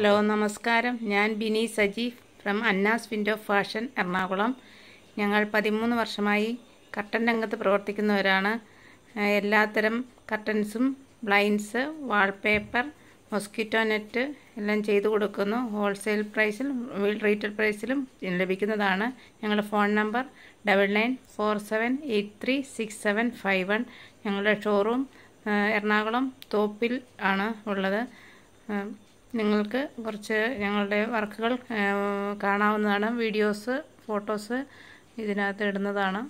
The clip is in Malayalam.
ഹലോ നമസ്കാരം ഞാൻ Bini Saji from Anna's window fashion Ernakulam ഞങ്ങൾ പതിമൂന്ന് വർഷമായി കർട്ടൻ രംഗത്ത് പ്രവർത്തിക്കുന്നവരാണ് എല്ലാത്തരം കർട്ടൻസും ബ്ലൈൻസ് വാൾപേപ്പർ മൊസ്കിറ്റോ നെറ്റ് എല്ലാം ചെയ്തു കൊടുക്കുന്നു ഹോൾസെയിൽ പ്രൈസിൽ റീറ്റെയിൽ പ്രൈസിലും ലഭിക്കുന്നതാണ് ഞങ്ങളുടെ phone number double nine four seven eight three six seven five one ഞങ്ങളുടെ ഷോറൂം എറണാകുളം തോപ്പിൽ ആണ് ഉള്ളത് നിങ്ങൾക്ക് കുറച്ച് ഞങ്ങളുടെ വർക്കുകൾ കാണാവുന്നതാണ് വീഡിയോസ് ഫോട്ടോസ് ഇതിനകത്ത് ഇടുന്നതാണ്